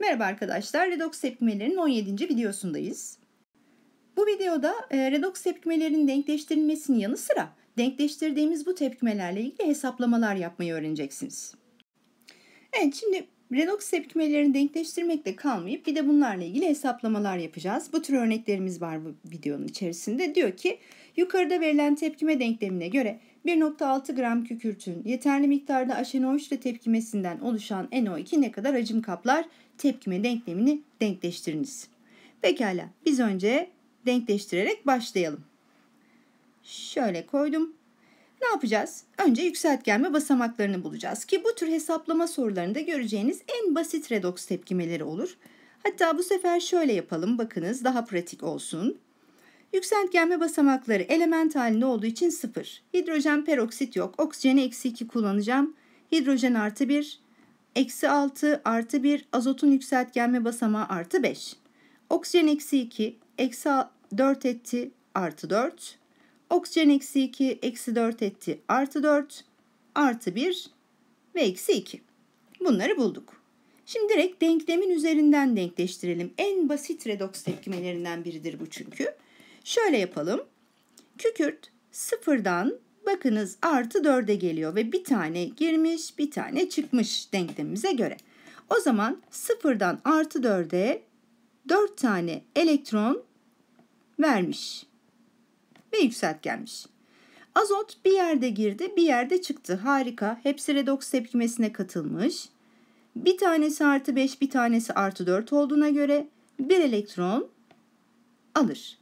Merhaba arkadaşlar, redoks tepkimelerinin 17. videosundayız. Bu videoda e, redoks tepkimelerinin denkleştirilmesinin yanı sıra denkleştirdiğimiz bu tepkimelerle ilgili hesaplamalar yapmayı öğreneceksiniz. Evet, şimdi redoks tepkimelerini denkleştirmekle kalmayıp bir de bunlarla ilgili hesaplamalar yapacağız. Bu tür örneklerimiz var bu videonun içerisinde. Diyor ki Yukarıda verilen tepkime denklemine göre 1.6 gram kükürtün yeterli miktarda ile tepkimesinden oluşan NO2 ne kadar hacim kaplar tepkime denklemini denkleştiriniz. Pekala biz önce denkleştirerek başlayalım. Şöyle koydum. Ne yapacağız? Önce yükseltgenme basamaklarını bulacağız ki bu tür hesaplama sorularında göreceğiniz en basit redoks tepkimeleri olur. Hatta bu sefer şöyle yapalım bakınız daha pratik olsun. Yükseltgenme basamakları element halinde olduğu için 0. Hidrojen peroksit yok. Oksijeni eksi 2 kullanacağım. Hidrojen artı 1, eksi 6 artı 1, azotun yükseltgenme basamağı artı 5. Oksijen eksi 2, eksi 4 etti artı 4. Oksijen eksi 2, eksi 4 etti artı 4, artı 1 ve eksi 2. Bunları bulduk. Şimdi direkt denklemin üzerinden denkleştirelim. En basit redoks tepkimelerinden biridir bu çünkü. Şöyle yapalım. Kükürt sıfırdan bakınız artı 4'e geliyor ve bir tane girmiş bir tane çıkmış denklemimize göre. O zaman sıfırdan artı 4'e dört tane elektron vermiş ve yükseltgenmiş. Azot bir yerde girdi bir yerde çıktı harika hepsi redoks tepkimesine katılmış. Bir tanesi artı 5 bir tanesi artı 4 olduğuna göre bir elektron alır.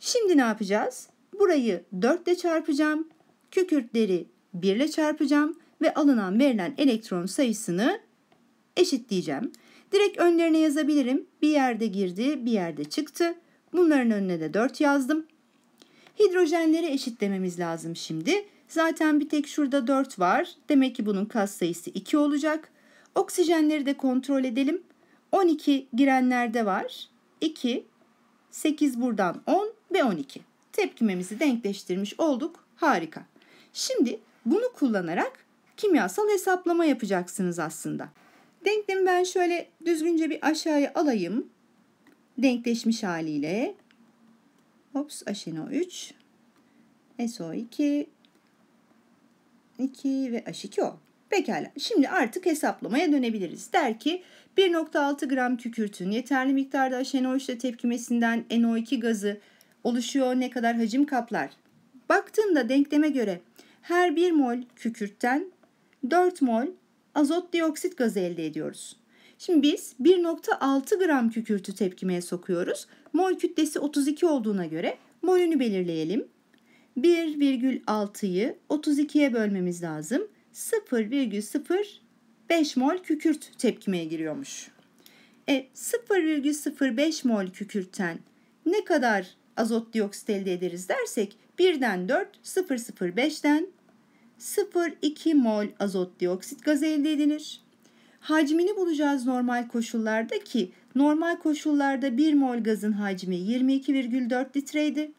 Şimdi ne yapacağız? Burayı 4 ile çarpacağım. Kükürtleri 1 ile çarpacağım ve alınan verilen elektron sayısını eşitleyeceğim. Direkt önlerine yazabilirim. Bir yerde girdi, bir yerde çıktı. Bunların önüne de 4 yazdım. Hidrojenleri eşitlememiz lazım şimdi. Zaten bir tek şurada 4 var. Demek ki bunun kas sayısı 2 olacak. Oksijenleri de kontrol edelim. 12 girenlerde var. 2, 8 buradan 10, ve 12. Tepkimemizi denkleştirmiş olduk. Harika. Şimdi bunu kullanarak kimyasal hesaplama yapacaksınız aslında. Denklemi ben şöyle düzgünce bir aşağıya alayım. Denkleşmiş haliyle. Hops HNO3, SO2, 2 ve H2O. Pekala şimdi artık hesaplamaya dönebiliriz. Der ki 1.6 gram kükürtün yeterli miktarda HNO3 ile tepkimesinden NO2 gazı oluşuyor, ne kadar hacim kaplar. Baktığında denkleme göre her 1 mol kükürtten 4 mol azot dioksit gazı elde ediyoruz. Şimdi biz 1.6 gram kükürtü tepkimeye sokuyoruz. Mol kütlesi 32 olduğuna göre molünü belirleyelim. 1,6'yı 32'ye bölmemiz lazım. 0,05 mol kükürt tepkimeye giriyormuş. E 0,05 mol kükürtten ne kadar azot dioksit elde ederiz dersek 1'den 4 0,05'ten 0,2 mol azot dioksit gazı elde edilir. Hacmini bulacağız normal koşullarda ki normal koşullarda 1 mol gazın hacmi 22,4 litreydi.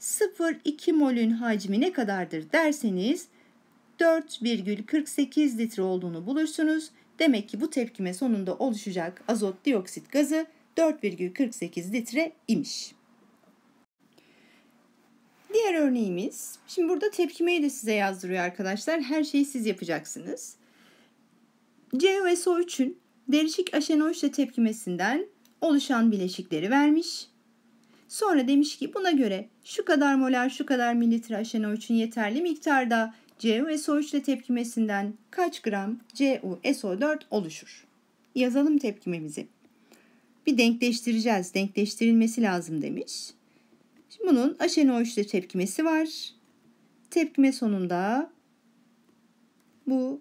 0,2 molün hacmi ne kadardır derseniz 4,48 litre olduğunu bulursunuz. Demek ki bu tepkime sonunda oluşacak azot dioksit gazı 4,48 litre imiş. Diğer örneğimiz, şimdi burada tepkimeyi de size yazdırıyor arkadaşlar. Her şeyi siz yapacaksınız. COSO3'ün derişik aşenoidle tepkimesinden oluşan bileşikleri vermiş. Sonra demiş ki buna göre şu kadar molar şu kadar mililitre aşenoidin yeterli miktarda CuSO3 ile tepkimesinden kaç gram CuSO4 oluşur? Yazalım tepkimemizi. Bir denkleştireceğiz. Denkleştirilmesi lazım demiş. Şimdi bunun aşenoidle tepkimesi var. Tepkime sonunda bu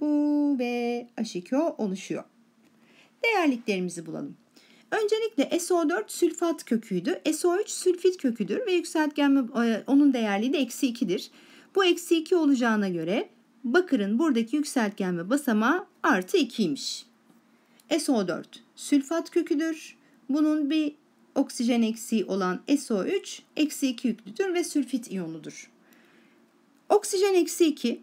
bu ve H2O oluşuyor. Değerliklerimizi bulalım. Öncelikle SO4 sülfat köküydü. SO3 sülfit köküdür ve yükseltgen e, onun değerliği de eksi 2'dir. Bu eksi 2 olacağına göre bakırın buradaki yükseltgen ve basamağı artı 2'ymiş. SO4 sülfat köküdür. Bunun bir oksijen eksiği olan SO3 eksi 2 yüklüdür ve sülfit iyonudur. Oksijen eksi 2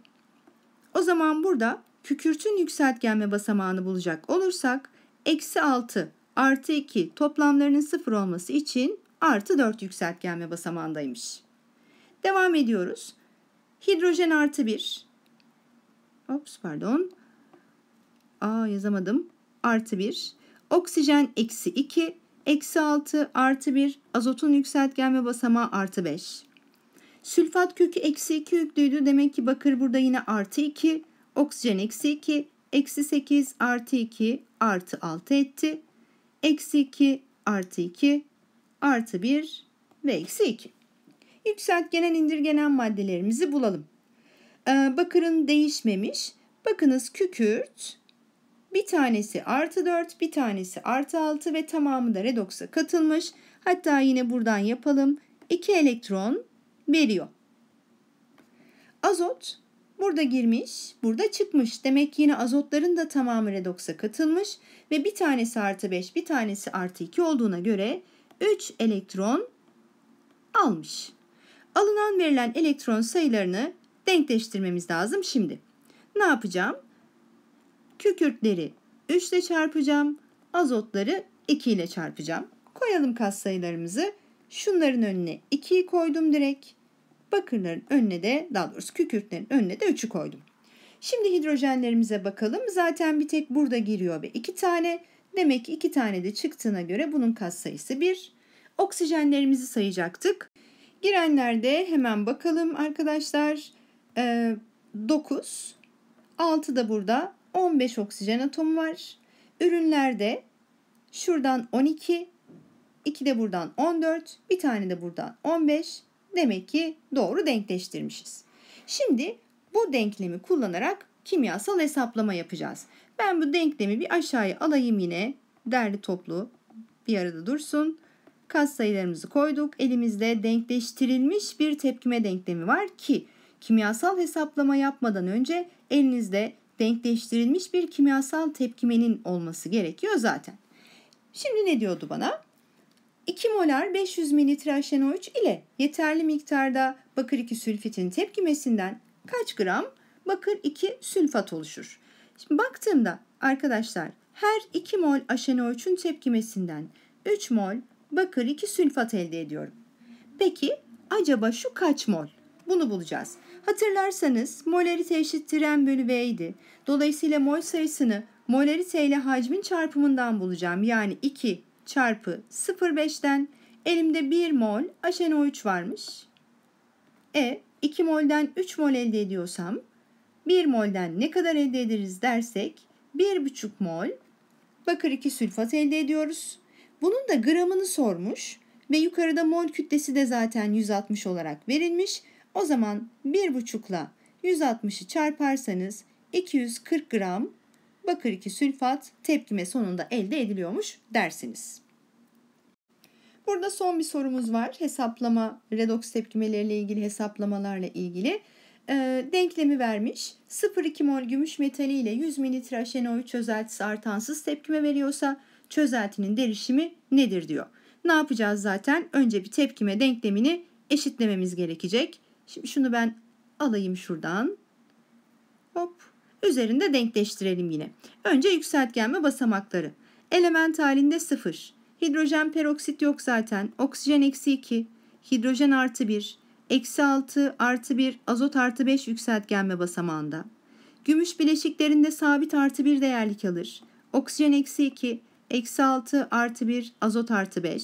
o zaman burada kükürtün yükseltgenme basamağını bulacak olursak eksi 6 artı 2 toplamlarının sıfır olması için artı 4 yükseltgenme basamağındaymış. Devam ediyoruz. Hidrojen artı 1. Ops pardon. Aa yazamadım. Artı 1. Oksijen eksi 2 eksi 6 artı 1 azotun yükseltgen ve basamağı artı 5. Sülfat kökü eksi 2 yüklüydü. Demek ki bakır burada yine artı 2. Oksijen eksi 2. Eksi 8 artı 2 artı 6 etti. Eksi 2 artı 2 artı 1 ve eksi 2. Yükseltgenen indirgenen maddelerimizi bulalım. Ee, bakırın değişmemiş. Bakınız kükürt bir tanesi artı 4, bir tanesi artı 6 ve tamamı da redoksa katılmış. Hatta yine buradan yapalım. 2 elektron veriyor. Azot burada girmiş, burada çıkmış. Demek yine azotların da tamamı redoksa katılmış ve bir tanesi artı 5, bir tanesi artı 2 olduğuna göre 3 elektron almış. Alınan verilen elektron sayılarını denkleştirmemiz lazım şimdi. Ne yapacağım? Kükürtleri 3 ile çarpacağım. Azotları 2 ile çarpacağım. Koyalım kas sayılarımızı. Şunların önüne 2'yi koydum direkt. Bakırların önüne de daha doğrusu kükürtlerin önüne de 3'ü koydum. Şimdi hidrojenlerimize bakalım. Zaten bir tek burada giriyor ve 2 tane. Demek ki 2 tane de çıktığına göre bunun kas sayısı 1. Oksijenlerimizi sayacaktık. Girenlerde hemen bakalım arkadaşlar. 9. Ee, 6 da burada 15 oksijen atomu var. Ürünlerde şuradan 12, 2 de buradan 14, bir tane de buradan 15. Demek ki doğru denkleştirmişiz. Şimdi bu denklemi kullanarak kimyasal hesaplama yapacağız. Ben bu denklemi bir aşağıya alayım yine. Derli toplu bir arada dursun. Kas sayılarımızı koyduk. Elimizde denkleştirilmiş bir tepkime denklemi var ki kimyasal hesaplama yapmadan önce elinizde denkleştirilmiş bir kimyasal tepkimenin olması gerekiyor zaten. Şimdi ne diyordu bana? 2 molar 500 mililitre HNO3 ile yeterli miktarda bakır 2 sülfitin tepkimesinden kaç gram bakır 2 sülfat oluşur? Şimdi baktığımda arkadaşlar her 2 mol HNO3'ün tepkimesinden 3 mol bakır 2 sülfat elde ediyorum. Peki acaba şu kaç mol? Bunu bulacağız. Hatırlarsanız molarite eşittir m bölü idi. Dolayısıyla mol sayısını molarite ile hacmin çarpımından bulacağım. Yani 2 çarpı 0,5'ten elimde 1 mol HNO3 varmış. E 2 molden 3 mol elde ediyorsam 1 molden ne kadar elde ederiz dersek 1,5 mol bakır 2 sülfat elde ediyoruz. Bunun da gramını sormuş ve yukarıda mol kütlesi de zaten 160 olarak verilmiş. O zaman 1,5'la 160'ı çarparsanız 240 gram bakır 2 sülfat tepkime sonunda elde ediliyormuş dersiniz. Burada son bir sorumuz var. Hesaplama, redoks tepkimeleriyle ilgili hesaplamalarla ilgili. E, denklemi vermiş. 0,2 mol gümüş metali ile 100 mililitre aşenoid çözeltisi artansız tepkime veriyorsa çözeltinin derişimi nedir diyor. Ne yapacağız zaten? Önce bir tepkime denklemini eşitlememiz gerekecek. Şimdi şunu ben alayım şuradan. Hop. Üzerinde denkleştirelim yine. Önce yükseltgenme basamakları. Element halinde 0. Hidrojen peroksit yok zaten. Oksijen eksi 2. Hidrojen artı 1. Eksi 6 artı 1. Azot artı 5 yükseltgenme basamağında. Gümüş bileşiklerinde sabit artı 1 değerlik alır. Oksijen eksi 2. Eksi 6 artı 1. Azot artı 5.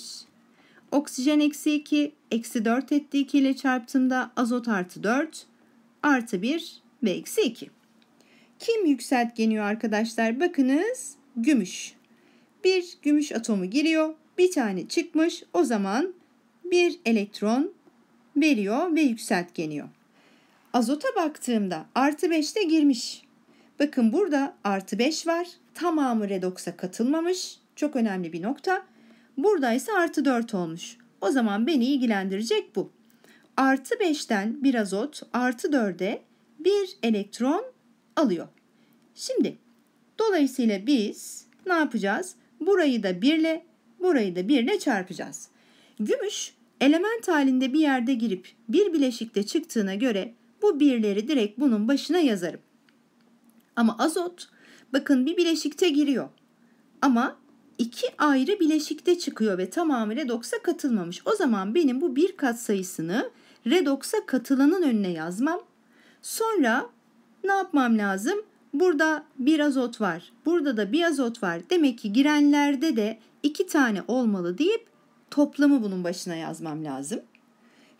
Oksijen eksi 2, eksi 4 etti 2 ile çarptığımda azot artı 4, artı 1 ve eksi 2. Kim yükseltgeniyor arkadaşlar? Bakınız gümüş. Bir gümüş atomu giriyor, bir tane çıkmış. O zaman bir elektron veriyor ve yükseltgeniyor. Azota baktığımda artı 5 de girmiş. Bakın burada artı 5 var. Tamamı redoksa katılmamış. Çok önemli bir nokta. Buradaysa artı 4 olmuş. O zaman beni ilgilendirecek bu. Artı 5'ten bir azot artı 4'e bir elektron alıyor. Şimdi dolayısıyla biz ne yapacağız? Burayı da 1 ile burayı da 1 ile çarpacağız. Gümüş element halinde bir yerde girip bir bileşikte çıktığına göre bu birleri direkt bunun başına yazarım. Ama azot bakın bir bileşikte giriyor. Ama iki ayrı bileşikte çıkıyor ve tamamı redoksa katılmamış. O zaman benim bu bir kat sayısını redoksa katılanın önüne yazmam. Sonra ne yapmam lazım? Burada bir azot var. Burada da bir azot var. Demek ki girenlerde de iki tane olmalı deyip toplamı bunun başına yazmam lazım.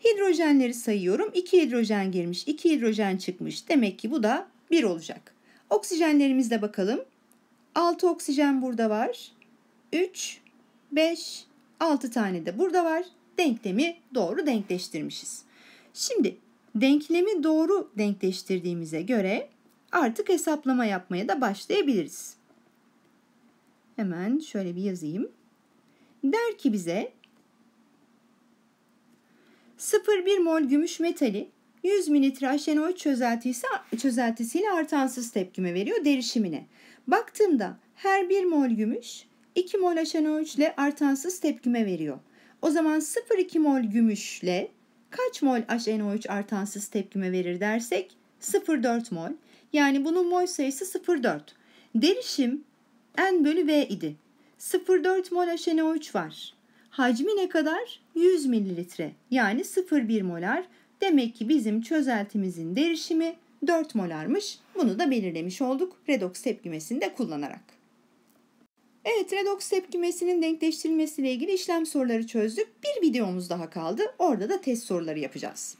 Hidrojenleri sayıyorum. 2 hidrojen girmiş, 2 hidrojen çıkmış. Demek ki bu da 1 olacak. Oksijenlerimize bakalım. 6 oksijen burada var. 3, 5, 6 tane de burada var. Denklemi doğru denkleştirmişiz. Şimdi denklemi doğru denkleştirdiğimize göre artık hesaplama yapmaya da başlayabiliriz. Hemen şöyle bir yazayım. Der ki bize 0,1 mol gümüş metali 100 mililitre aşenoid çözeltisi, çözeltisiyle artansız tepkime veriyor derişimine. Baktığımda her 1 mol gümüş 2 mol HNO3 ile artansız tepkime veriyor. O zaman 0,2 mol gümüşle kaç mol HNO3 artansız tepkime verir dersek 0,4 mol. Yani bunun mol sayısı 0,4. Derişim N bölü V idi. 0,4 mol HNO3 var. Hacmi ne kadar? 100 mililitre yani 0,1 molar. Demek ki bizim çözeltimizin derişimi 4 molarmış. Bunu da belirlemiş olduk redoks tepkimesinde kullanarak. Evet redoks tepkimesinin denkleştirilmesiyle ilgili işlem soruları çözdük. Bir videomuz daha kaldı. Orada da test soruları yapacağız.